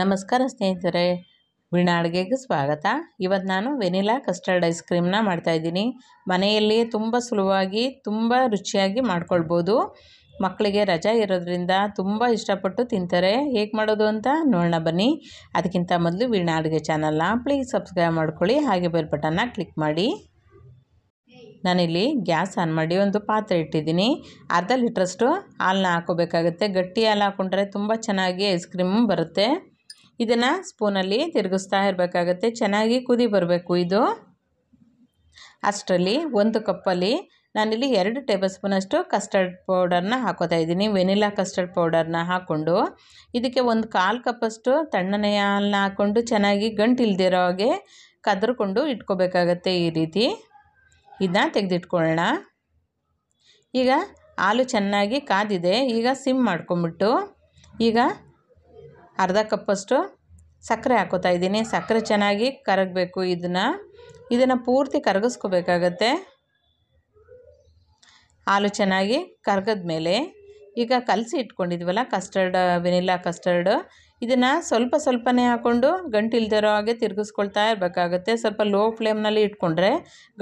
ನಮಸ್ಕಾರ ಸ್ನೇಹಿತರೆ ವೀಣಾ ಅಡುಗೆಗೆ ಸ್ವಾಗತ ಇವತ್ತು ನಾನು ವೆನಿಲಾ ಕಸ್ಟರ್ಡ್ ಐಸ್ ಕ್ರೀಮ್ನ ಮಾಡ್ತಾಯಿದ್ದೀನಿ ಮನೆಯಲ್ಲಿ ತುಂಬ ಸುಲಭವಾಗಿ ತುಂಬ ರುಚಿಯಾಗಿ ಮಾಡ್ಕೊಳ್ಬೋದು ಮಕ್ಕಳಿಗೆ ರಜಾ ಇರೋದ್ರಿಂದ ತುಂಬ ಇಷ್ಟಪಟ್ಟು ತಿಂತಾರೆ ಹೇಗೆ ಮಾಡೋದು ಅಂತ ನೋಡೋಣ ಬನ್ನಿ ಅದಕ್ಕಿಂತ ಮೊದಲು ವೀಣಾ ಅಡುಗೆ ಚಾನಲ್ನ ಪ್ಲೀಸ್ ಸಬ್ಸ್ಕ್ರೈಬ್ ಮಾಡ್ಕೊಳ್ಳಿ ಹಾಗೆ ಬೆಲ್ ಬಟನ್ನ ಕ್ಲಿಕ್ ಮಾಡಿ ನಾನಿಲ್ಲಿ ಗ್ಯಾಸ್ ಆನ್ ಮಾಡಿ ಒಂದು ಪಾತ್ರೆ ಇಟ್ಟಿದ್ದೀನಿ ಅರ್ಧ ಲೀಟ್ರಷ್ಟು ಹಾಲನ್ನ ಹಾಕೋಬೇಕಾಗುತ್ತೆ ಗಟ್ಟಿ ಹಾಲು ಹಾಕೊಂಡ್ರೆ ತುಂಬ ಚೆನ್ನಾಗಿ ಐಸ್ ಕ್ರೀಮು ಬರುತ್ತೆ ಇದನ್ನು ಸ್ಪೂನಲ್ಲಿ ತಿರುಗಿಸ್ತಾ ಇರಬೇಕಾಗತ್ತೆ ಚೆನ್ನಾಗಿ ಕುದಿ ಬರಬೇಕು ಇದು ಅಷ್ಟರಲ್ಲಿ ಒಂದು ಕಪ್ಪಲ್ಲಿ ನಾನಿಲ್ಲಿ ಎರಡು ಟೇಬಲ್ ಸ್ಪೂನಷ್ಟು ಕಸ್ಟರ್ಡ್ ಪೌಡರ್ನ ಹಾಕೋತಾ ಇದ್ದೀನಿ ವೆನಿಲಾ ಕಸ್ಟರ್ಡ್ ಪೌಡರ್ನ ಹಾಕ್ಕೊಂಡು ಇದಕ್ಕೆ ಒಂದು ಕಾಲು ಕಪ್ಪಷ್ಟು ತಣ್ಣನೆಯ ಹಾಲನ್ನ ಹಾಕ್ಕೊಂಡು ಚೆನ್ನಾಗಿ ಗಂಟು ಹಾಗೆ ಕದ್ರಿಕೊಂಡು ಇಟ್ಕೋಬೇಕಾಗತ್ತೆ ಈ ರೀತಿ ಇದನ್ನ ತೆಗೆದಿಟ್ಕೊಳ್ಳೋಣ ಈಗ ಹಾಲು ಚೆನ್ನಾಗಿ ಕಾದಿದೆ ಈಗ ಸಿಮ್ ಮಾಡ್ಕೊಂಬಿಟ್ಟು ಈಗ ಅರ್ಧ ಕಪ್ಪಷ್ಟು ಸಕ್ಕರೆ ಹಾಕೋತಾ ಇದ್ದೀನಿ ಸಕ್ಕರೆ ಚೆನ್ನಾಗಿ ಕರಗಬೇಕು ಇದನ್ನು ಇದನ್ನು ಪೂರ್ತಿ ಕರಗಿಸ್ಕೋಬೇಕಾಗತ್ತೆ ಹಾಲು ಚೆನ್ನಾಗಿ ಕರಗದ ಮೇಲೆ ಈಗ ಕಲಸಿ ಇಟ್ಕೊಂಡಿದ್ವಲ್ಲ ಕಸ್ಟರ್ಡ್ ವೆನಿಲ್ಲಾ ಕಸ್ಟರ್ಡ್ ಇದನ್ನು ಸ್ವಲ್ಪ ಸ್ವಲ್ಪನೇ ಹಾಕ್ಕೊಂಡು ಗಂಟು ಇಲ್ದಿರೋ ಹಾಗೆ ತಿರ್ಗಿಸ್ಕೊಳ್ತಾ ಇರಬೇಕಾಗತ್ತೆ ಸ್ವಲ್ಪ ಲೋ ಫ್ಲೇಮ್ನಲ್ಲಿ ಇಟ್ಕೊಂಡ್ರೆ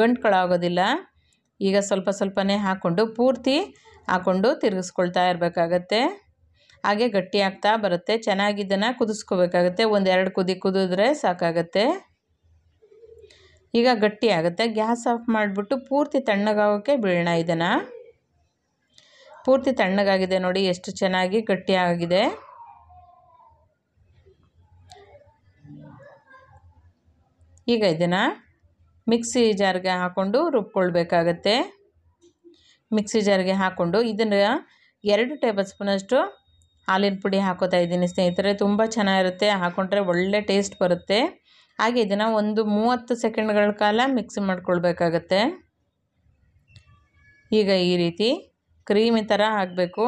ಗಂಟುಗಳಾಗೋದಿಲ್ಲ ಈಗ ಸ್ವಲ್ಪ ಸ್ವಲ್ಪನೇ ಹಾಕ್ಕೊಂಡು ಪೂರ್ತಿ ಹಾಕ್ಕೊಂಡು ತಿರುಗಿಸ್ಕೊಳ್ತಾ ಇರಬೇಕಾಗತ್ತೆ ಹಾಗೆ ಗಟ್ಟಿ ಆಗ್ತಾ ಬರುತ್ತೆ ಚೆನ್ನಾಗಿ ಇದನ್ನು ಒಂದು ಒಂದೆರಡು ಕುದಿ ಕುದಿದ್ರೆ ಸಾಕಾಗತ್ತೆ ಈಗ ಗಟ್ಟಿ ಆಗುತ್ತೆ ಗ್ಯಾಸ್ ಆಫ್ ಮಾಡಿಬಿಟ್ಟು ಪೂರ್ತಿ ತಣ್ಣಗಾಗೋಕ್ಕೆ ಬೀಳೋಣ ಇದನ್ನು ಪೂರ್ತಿ ತಣ್ಣಗಾಗಿದೆ ನೋಡಿ ಎಷ್ಟು ಚೆನ್ನಾಗಿ ಗಟ್ಟಿಯಾಗಿದೆ ಈಗ ಇದನ್ನು ಮಿಕ್ಸಿ ಜಾರ್ಗೆ ಹಾಕ್ಕೊಂಡು ರುಬ್ಕೊಳ್ಬೇಕಾಗತ್ತೆ ಮಿಕ್ಸಿ ಜಾರ್ಗೆ ಹಾಕ್ಕೊಂಡು ಇದನ್ನು ಎರಡು ಟೇಬಲ್ ಸ್ಪೂನಷ್ಟು ಹಾಲಿನ ಪುಡಿ ಹಾಕೋತಾ ಇದ್ದೀನಿ ಸ್ನೇಹಿತರೆ ತುಂಬ ಚೆನ್ನಾಗಿರುತ್ತೆ ಹಾಕ್ಕೊಂಡ್ರೆ ಒಳ್ಳೆ ಟೇಸ್ಟ್ ಬರುತ್ತೆ ಹಾಗೆ ಇದನ್ನು ಒಂದು ಮೂವತ್ತು ಸೆಕೆಂಡ್ಗಳ ಕಾಲ ಮಿಕ್ಸ್ ಮಾಡ್ಕೊಳ್ಬೇಕಾಗತ್ತೆ ಈಗ ಈ ರೀತಿ ಕ್ರೀಮಿ ಥರ ಹಾಕಬೇಕು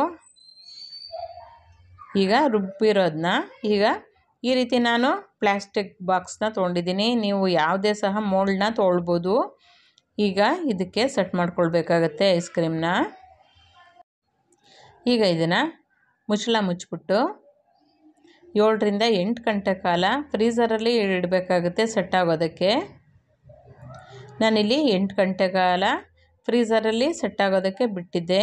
ಈಗ ರುಬ್ಬಿರೋದನ್ನ ಈಗ ಈ ರೀತಿ ನಾನು ಪ್ಲ್ಯಾಸ್ಟಿಕ್ ಬಾಕ್ಸ್ನ ತೊಗೊಂಡಿದ್ದೀನಿ ನೀವು ಯಾವುದೇ ಸಹ ಮೋಲ್ಡ್ನ ತೊಗೊಳ್ಬೋದು ಈಗ ಇದಕ್ಕೆ ಸೆಟ್ ಮಾಡ್ಕೊಳ್ಬೇಕಾಗತ್ತೆ ಐಸ್ ಕ್ರೀಮ್ನ ಈಗ ಇದನ್ನು ಮುಚ್ಚಳ ಮುಚ್ಚಿಬಿಟ್ಟು ಏಳರಿಂದ ಎಂಟು ಗಂಟೆ ಕಾಲ ಫ್ರೀಸರಲ್ಲಿ ಇಡಬೇಕಾಗುತ್ತೆ ಸೆಟ್ ಆಗೋದಕ್ಕೆ ನಾನಿಲ್ಲಿ ಎಂಟು ಗಂಟೆ ಕಾಲ ಫ್ರೀಝರಲ್ಲಿ ಸೆಟ್ ಆಗೋದಕ್ಕೆ ಬಿಟ್ಟಿದ್ದೆ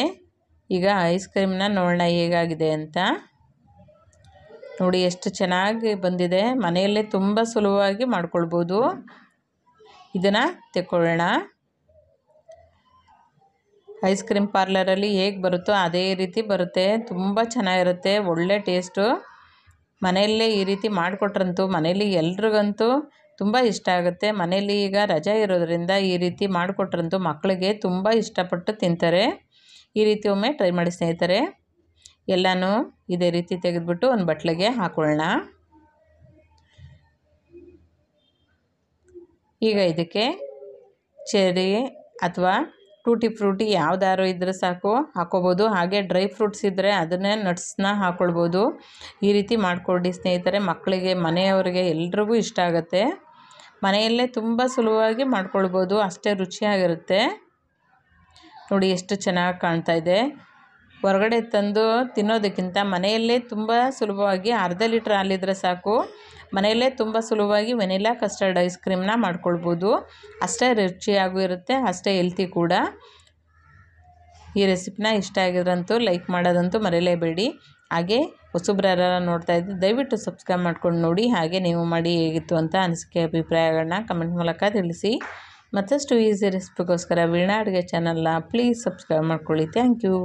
ಈಗ ಐಸ್ ಕ್ರೀಮ್ನ ನೋಡೋಣ ಹೇಗಾಗಿದೆ ಅಂತ ನೋಡಿ ಎಷ್ಟು ಚೆನ್ನಾಗಿ ಬಂದಿದೆ ಮನೆಯಲ್ಲೇ ತುಂಬ ಸುಲಭವಾಗಿ ಮಾಡ್ಕೊಳ್ಬೋದು ಇದನ್ನು ತೆಕ್ಕೊಳ್ಳೋಣ ಐಸ್ ಕ್ರೀಮ್ ಪಾರ್ಲರಲ್ಲಿ ಹೇಗೆ ಬರುತ್ತೋ ಅದೇ ರೀತಿ ಬರುತ್ತೆ ತುಂಬ ಚೆನ್ನಾಗಿರುತ್ತೆ ಒಳ್ಳೆ ಟೇಸ್ಟು ಮನೆಯಲ್ಲೇ ಈ ರೀತಿ ಮಾಡಿಕೊಟ್ರಂತೂ ಮನೇಲಿ ಎಲ್ರಿಗಂತೂ ತುಂಬ ಇಷ್ಟ ಆಗುತ್ತೆ ಮನೇಲಿ ಈಗ ರಜೆ ಇರೋದ್ರಿಂದ ಈ ರೀತಿ ಮಾಡಿಕೊಟ್ರಂತೂ ಮಕ್ಕಳಿಗೆ ತುಂಬ ಇಷ್ಟಪಟ್ಟು ತಿಂತಾರೆ ಈ ರೀತಿ ಒಮ್ಮೆ ಟ್ರೈ ಮಾಡಿ ಸ್ನೇಹಿತರೆ ಎಲ್ಲನೂ ಇದೇ ರೀತಿ ತೆಗೆದುಬಿಟ್ಟು ಒಂದು ಬಟ್ಲಿಗೆ ಹಾಕೊಳ್ಳೋಣ ಈಗ ಇದಕ್ಕೆ ಚೆರಿ ಅಥವಾ ಟೂಟಿ ಫ್ರೂಟಿ ಯಾವುದಾದ್ರು ಇದ್ದರೆ ಸಾಕು ಹಾಕ್ಕೋಬೋದು ಹಾಗೆ ಡ್ರೈ ಫ್ರೂಟ್ಸ್ ಇದ್ದರೆ ಅದನ್ನೇ ನಟ್ಸ್ನ ಹಾಕ್ಕೊಳ್ಬೋದು ಈ ರೀತಿ ಮಾಡಿಕೊಡಿ ಸ್ನೇಹಿತರೆ ಮಕ್ಕಳಿಗೆ ಮನೆಯವರಿಗೆ ಎಲ್ರಿಗೂ ಇಷ್ಟ ಆಗುತ್ತೆ ಮನೆಯಲ್ಲೇ ತುಂಬ ಸುಲಭವಾಗಿ ಮಾಡ್ಕೊಳ್ಬೋದು ಅಷ್ಟೇ ರುಚಿಯಾಗಿರುತ್ತೆ ನೋಡಿ ಎಷ್ಟು ಚೆನ್ನಾಗಿ ಕಾಣ್ತಾ ಇದೆ ಹೊರಗಡೆ ತಂದು ತಿನ್ನೋದಕ್ಕಿಂತ ಮನೆಯಲ್ಲೇ ತುಂಬ ಸುಲಭವಾಗಿ ಅರ್ಧ ಲೀಟ್ರ್ ಹಾಲಿದ್ರೆ ಸಾಕು ಮನೆಯಲ್ಲೇ ತುಂಬ ಸುಲಭವಾಗಿ ವೆನಿಲಾ ಕಸ್ಟರ್ಡ್ ಐಸ್ ಕ್ರೀಮ್ನ ಮಾಡ್ಕೊಳ್ಬೋದು ಅಷ್ಟೇ ರುಚಿಯಾಗೂ ಇರುತ್ತೆ ಅಷ್ಟೇ ಹೆಲ್ತಿ ಕೂಡ ಈ ರೆಸಿಪಿನ ಇಷ್ಟ ಆಗಿದ್ರಂತೂ ಲೈಕ್ ಮಾಡೋದಂತೂ ಮರೆಯಲೇಬೇಡಿ ಹಾಗೆ ಹೊಸಬ್ರಾರ ನೋಡ್ತಾ ಇದ್ದು ದಯವಿಟ್ಟು ಸಬ್ಸ್ಕ್ರೈಬ್ ಮಾಡ್ಕೊಂಡು ನೋಡಿ ಹಾಗೆ ನೀವು ಮಾಡಿ ಹೇಗಿತ್ತು ಅಂತ ಅನಿಸಿಕೆ ಅಭಿಪ್ರಾಯಗಳನ್ನ ಕಮೆಂಟ್ ಮೂಲಕ ತಿಳಿಸಿ ಮತ್ತಷ್ಟು ಈಸಿ ರೆಸಿಪಿಗೋಸ್ಕರ ವೀಣಾ ಅಡುಗೆ ಚಾನಲ್ನ ಪ್ಲೀಸ್ ಸಬ್ಸ್ಕ್ರೈಬ್ ಮಾಡ್ಕೊಳ್ಳಿ ಥ್ಯಾಂಕ್ ಯು